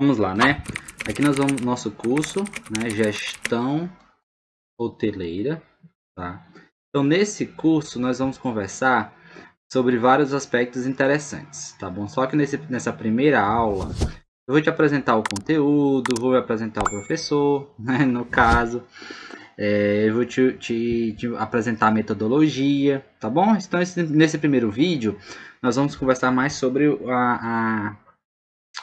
Vamos lá, né? Aqui nós vamos nosso curso, né? Gestão hoteleira, tá? Então nesse curso nós vamos conversar sobre vários aspectos interessantes, tá bom? Só que nesse, nessa primeira aula eu vou te apresentar o conteúdo, vou apresentar o professor, né? No caso, é, eu vou te, te, te, apresentar a metodologia, tá bom? Então esse, nesse primeiro vídeo nós vamos conversar mais sobre a, a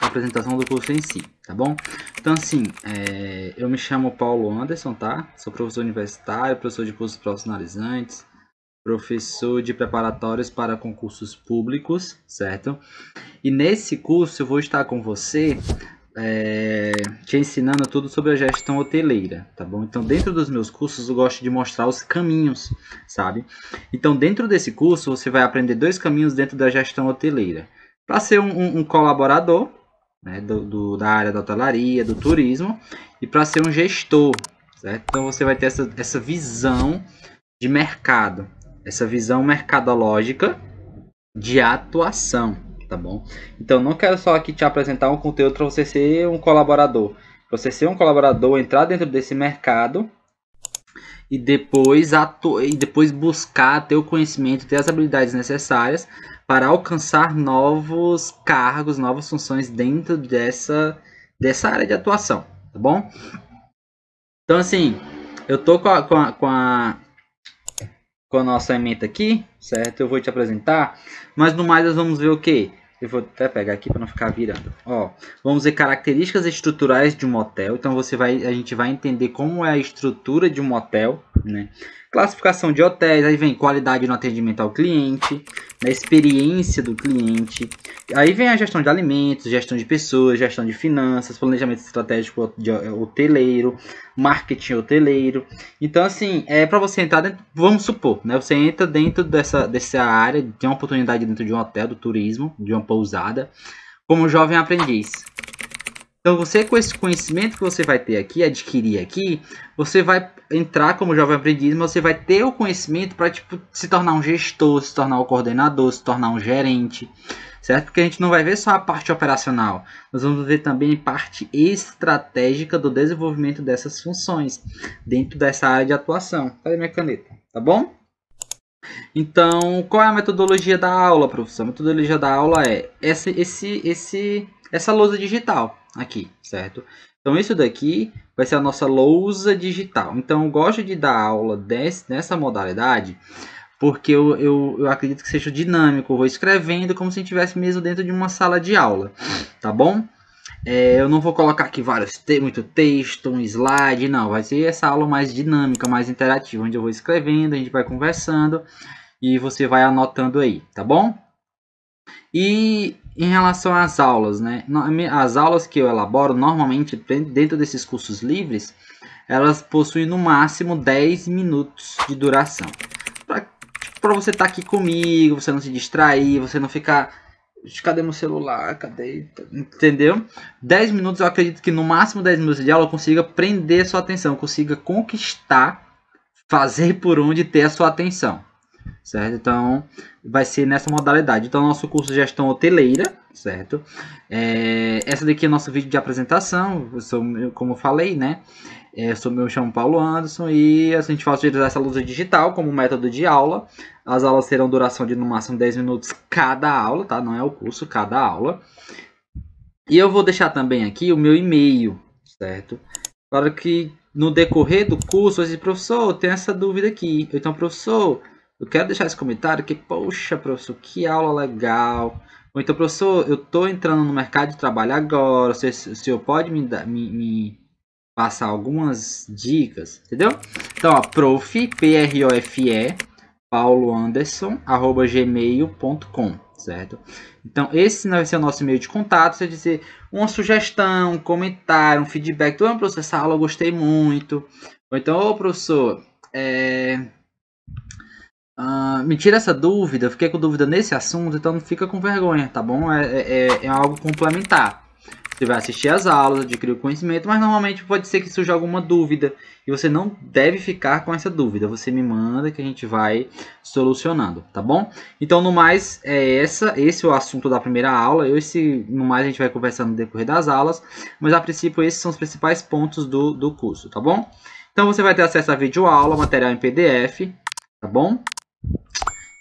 a apresentação do curso em si, tá bom? Então, assim, é, eu me chamo Paulo Anderson, tá? Sou professor universitário, professor de cursos profissionalizantes, professor de preparatórios para concursos públicos, certo? E nesse curso eu vou estar com você é, te ensinando tudo sobre a gestão hoteleira, tá bom? Então, dentro dos meus cursos, eu gosto de mostrar os caminhos, sabe? Então, dentro desse curso, você vai aprender dois caminhos dentro da gestão hoteleira. Para ser um, um, um colaborador, né, do, do, da área da hotelaria, do turismo, e para ser um gestor. Certo? Então você vai ter essa, essa visão de mercado, essa visão mercadológica de atuação, tá bom? Então não quero só aqui te apresentar um conteúdo para você ser um colaborador. você ser um colaborador, entrar dentro desse mercado e depois, e depois buscar ter o conhecimento, ter as habilidades necessárias para alcançar novos cargos, novas funções dentro dessa, dessa área de atuação, tá bom? Então, assim, eu tô com a, com a, com a, com a nossa emenda aqui, certo? Eu vou te apresentar, mas no mais nós vamos ver o que? Eu vou até pegar aqui para não ficar virando. Ó, vamos ver características estruturais de um motel. Então você vai, a gente vai entender como é a estrutura de um motel, né? classificação de hotéis, aí vem qualidade no atendimento ao cliente, na experiência do cliente, aí vem a gestão de alimentos, gestão de pessoas, gestão de finanças, planejamento estratégico de hoteleiro, marketing hoteleiro. Então, assim, é para você entrar dentro, vamos supor, né? Você entra dentro dessa, dessa área, tem uma oportunidade dentro de um hotel, do turismo, de uma pousada, como jovem aprendiz. Então você com esse conhecimento que você vai ter aqui, adquirir aqui, você vai entrar como jovem aprendiz, mas você vai ter o conhecimento para tipo, se tornar um gestor, se tornar um coordenador, se tornar um gerente, certo? Porque a gente não vai ver só a parte operacional, nós vamos ver também a parte estratégica do desenvolvimento dessas funções dentro dessa área de atuação. Cadê minha caneta? Tá bom? Então, qual é a metodologia da aula, professor? A metodologia da aula é esse, esse, esse, essa lousa digital aqui, certo? Então isso daqui vai ser a nossa lousa digital. Então eu gosto de dar aula desse, nessa modalidade porque eu, eu, eu acredito que seja dinâmico. Eu vou escrevendo como se estivesse mesmo dentro de uma sala de aula, tá bom? É, eu não vou colocar aqui vários te muito texto, um slide, não. Vai ser essa aula mais dinâmica, mais interativa, onde eu vou escrevendo, a gente vai conversando e você vai anotando aí, tá bom? E em relação às aulas, né? As aulas que eu elaboro normalmente dentro desses cursos livres, elas possuem no máximo 10 minutos de duração. Para tipo, você estar tá aqui comigo, você não se distrair, você não ficar cadê meu celular? Cadê? Entendeu? 10 minutos, eu acredito que no máximo 10 minutos de aula eu consiga prender sua atenção, consiga conquistar, fazer por onde ter a sua atenção certo? Então, vai ser nessa modalidade. Então, nosso curso de gestão hoteleira, certo? É, essa daqui é nosso vídeo de apresentação, eu sou, como eu falei, né? É, eu sou, meu chamo Paulo Anderson e a gente faz utilizar essa luz digital como método de aula. As aulas terão duração de no máximo 10 minutos cada aula, tá? Não é o curso, cada aula. E eu vou deixar também aqui o meu e-mail, certo? Para que no decorrer do curso, esse professor, tem essa dúvida aqui. Então, professor, eu quero deixar esse comentário que, poxa, professor, que aula legal. Ou então, professor, eu estou entrando no mercado de trabalho agora, o senhor pode me, dar, me, me passar algumas dicas, entendeu? Então, ó, prof, P-R-O-F-E, paulo anderson arroba gmail.com, certo? Então, esse vai ser o nosso e-mail de contato, você dizer uma sugestão, um comentário, um feedback, amo professor, essa aula eu gostei muito. Ou então, ô, professor, é me tira essa dúvida, fiquei com dúvida nesse assunto, então não fica com vergonha, tá bom? É, é, é, é algo complementar. Você vai assistir as aulas, adquirir o conhecimento, mas normalmente pode ser que surja alguma dúvida e você não deve ficar com essa dúvida. Você me manda que a gente vai solucionando, tá bom? Então, no mais, é essa, esse é o assunto da primeira aula. Eu, esse, no mais, a gente vai conversando no decorrer das aulas, mas a princípio, esses são os principais pontos do, do curso, tá bom? Então, você vai ter acesso a vídeo aula, material em PDF, tá bom?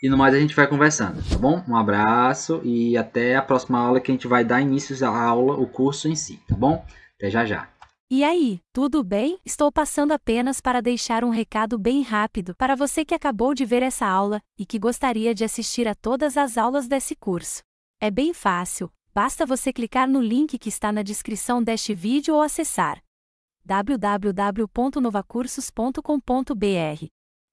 E no mais a gente vai conversando, tá bom? Um abraço e até a próxima aula que a gente vai dar início à aula, o curso em si, tá bom? Até já já. E aí, tudo bem? Estou passando apenas para deixar um recado bem rápido para você que acabou de ver essa aula e que gostaria de assistir a todas as aulas desse curso. É bem fácil, basta você clicar no link que está na descrição deste vídeo ou acessar www.novacursos.com.br.